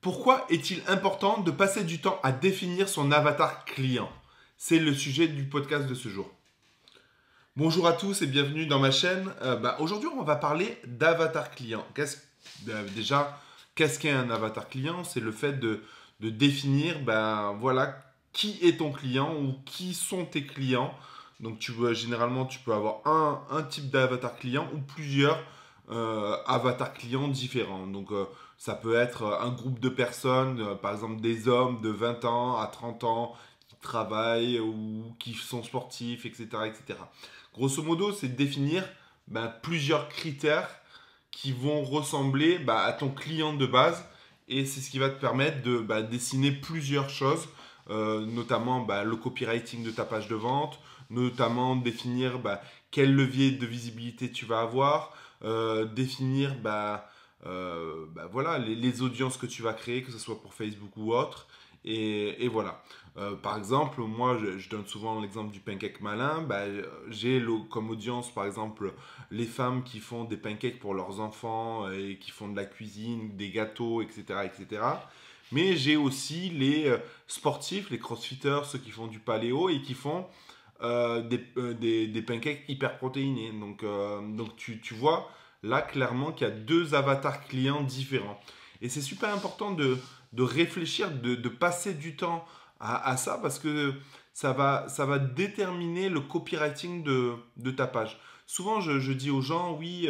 Pourquoi est-il important de passer du temps à définir son avatar client C'est le sujet du podcast de ce jour. Bonjour à tous et bienvenue dans ma chaîne. Euh, bah, aujourd'hui, on va parler d'avatar client. Euh, déjà, qu'est-ce qu'est un avatar client C'est le fait de, définir ben, voilà, qui est ton client ou qui sont tes clients. Donc, tu généralement, tu peux avoir un type d'avatar client ou plusieurs euh, avatar client clients différents. Donc euh, ça peut être un groupe de personnes, euh, par exemple des hommes de 20 ans à 30 ans qui travaillent ou qui sont sportifs, etc. etc. Grosso modo, c'est définir ben, plusieurs critères qui vont ressembler ben, à ton client de base et c'est ce qui va te permettre de ben, dessiner plusieurs choses, notamment le copywriting de ta page de vente, notamment définir bah, quel levier de visibilité tu vas avoir, euh, définir bah, euh, bah voilà, les, audiences que tu vas créer, que ce soit pour Facebook ou autre. Et, voilà. Euh, par exemple, moi, je, donne souvent l'exemple du pancake malin. Bah, j'ai comme audience, par exemple, les femmes qui font des pancakes pour leurs enfants et qui font de la cuisine, des gâteaux, etc. etc. Mais j'ai aussi les sportifs, les crossfitters, ceux qui font du paléo et qui font euh, euh, des, des, pancakes hyper protéinés. Donc, euh, donc tu, tu, vois là clairement qu'il y a deux avatars clients différents. Et c'est super important de, de réfléchir, de, passer du temps à, à, ça parce que ça va, ça va déterminer le copywriting de, de ta page. Souvent, je, je, dis aux gens, oui,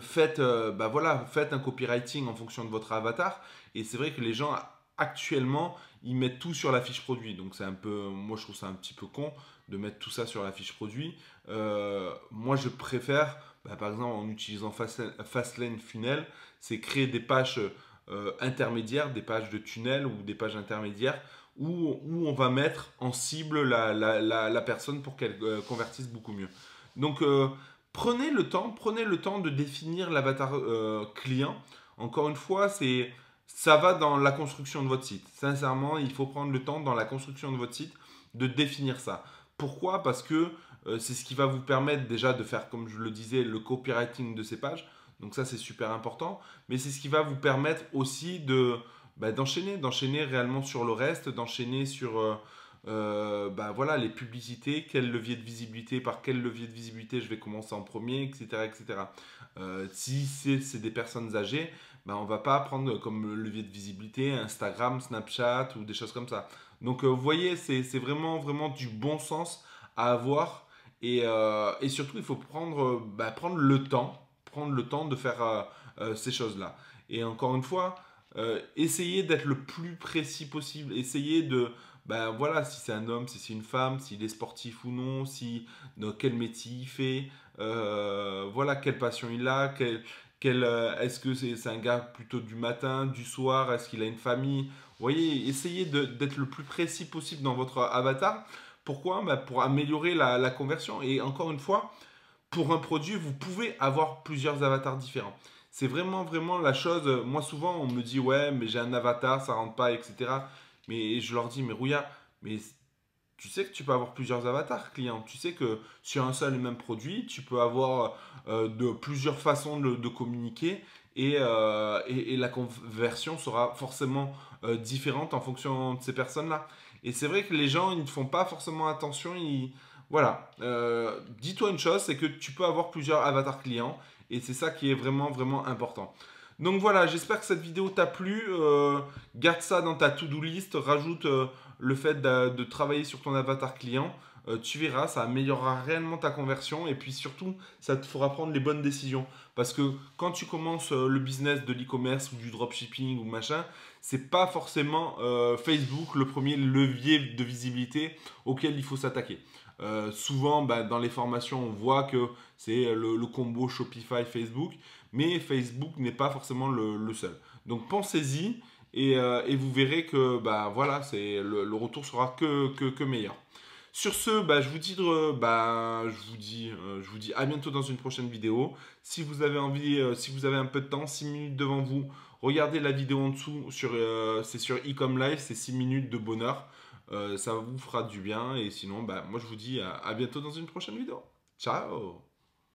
faites, bah voilà, faites un copywriting en fonction de votre avatar. Et c'est vrai que les gens actuellement, ils mettent tout sur la fiche produit. Donc c'est un peu, moi je trouve ça un petit peu con de mettre tout ça sur la fiche produit. Euh, moi je préfère, bah, par exemple en utilisant Fastlane Funnel, c'est créer des pages euh, intermédiaires, des pages de tunnel ou des pages intermédiaires où, on va mettre en cible la, personne pour qu'elle euh, convertisse beaucoup mieux. Donc prenez le temps, prenez le temps de définir l'avatar client. Encore une fois, c'est ça va dans la construction de votre site. Sincèrement, il faut prendre le temps dans la construction de votre site de définir ça. Pourquoi Parce que euh, c'est ce qui va vous permettre déjà de faire, comme je le disais, le copywriting de ces pages. Donc ça, c'est super important. Mais c'est ce qui va vous permettre aussi de bah, d'enchaîner, d'enchaîner réellement sur le reste, d'enchaîner sur... Euh, euh, bah voilà, les publicités, quel levier de visibilité, par quel levier de visibilité je vais commencer en premier, etc. etc. Euh, si c'est des personnes âgées, on bah on va pas prendre comme levier de visibilité Instagram, Snapchat ou des choses comme ça. Donc euh, vous voyez, c'est vraiment, vraiment du bon sens à avoir. Et, surtout, il faut prendre, bah, prendre le temps, prendre le temps de faire ces choses-là. Et encore une fois, essayez d'être le plus précis possible, essayez de... Ben, voilà, si c'est un homme, si c'est une femme, s'il est sportif ou non, si quel métier il fait, euh, voilà, quelle passion il a, quel, euh, est-ce que c'est un gars plutôt du matin, du soir, est-ce qu'il a une famille. Vous voyez, essayez d'être le plus précis possible dans votre avatar. Pourquoi ben, Pour améliorer la, la conversion. Et encore une fois, pour un produit, vous pouvez avoir plusieurs avatars différents. C'est vraiment, vraiment la chose. Moi, souvent, on me dit, ouais, mais j'ai un avatar, ça rentre pas, etc. Mais je leur dis, mais Rouya, mais tu sais que tu peux avoir plusieurs avatars clients. Tu sais que sur un seul et même produit, tu peux avoir euh, de plusieurs façons de, communiquer euh, et, la conversion sera forcément euh, différente en fonction de ces personnes-là. Et c'est vrai que les gens, ils ne font pas forcément attention. Voilà. Dis-toi une chose, c'est que tu peux avoir plusieurs avatars clients et c'est ça qui est vraiment, vraiment important. Donc voilà, j'espère que cette vidéo t'a plu. Euh, garde ça dans ta to-do list. Rajoute euh, le fait de, travailler sur ton avatar client. Euh, tu verras, ça améliorera réellement ta conversion et puis surtout, ça te fera prendre les bonnes décisions. Parce que quand tu commences le business de l'e-commerce ou du dropshipping ou machin, c'est pas forcément Facebook le premier levier de visibilité auquel il faut s'attaquer. souvent, bah, dans les formations, on voit que c'est le, combo Shopify-Facebook mais Facebook n'est pas forcément le, seul. Donc pensez-y et, euh, vous verrez que bah, voilà, le, le, retour sera que, meilleur. Sur ce, bah, je, vous dis, bah, je, vous dis, euh, je vous dis à bientôt dans une prochaine vidéo. Si vous avez envie, euh, si vous avez un peu de temps, 6 minutes devant vous, regardez la vidéo en dessous. c'est sur Ecom Live, c'est 6 minutes de bonheur. ça vous fera du bien. Et sinon, bah, moi je vous dis à bientôt dans une prochaine vidéo. Ciao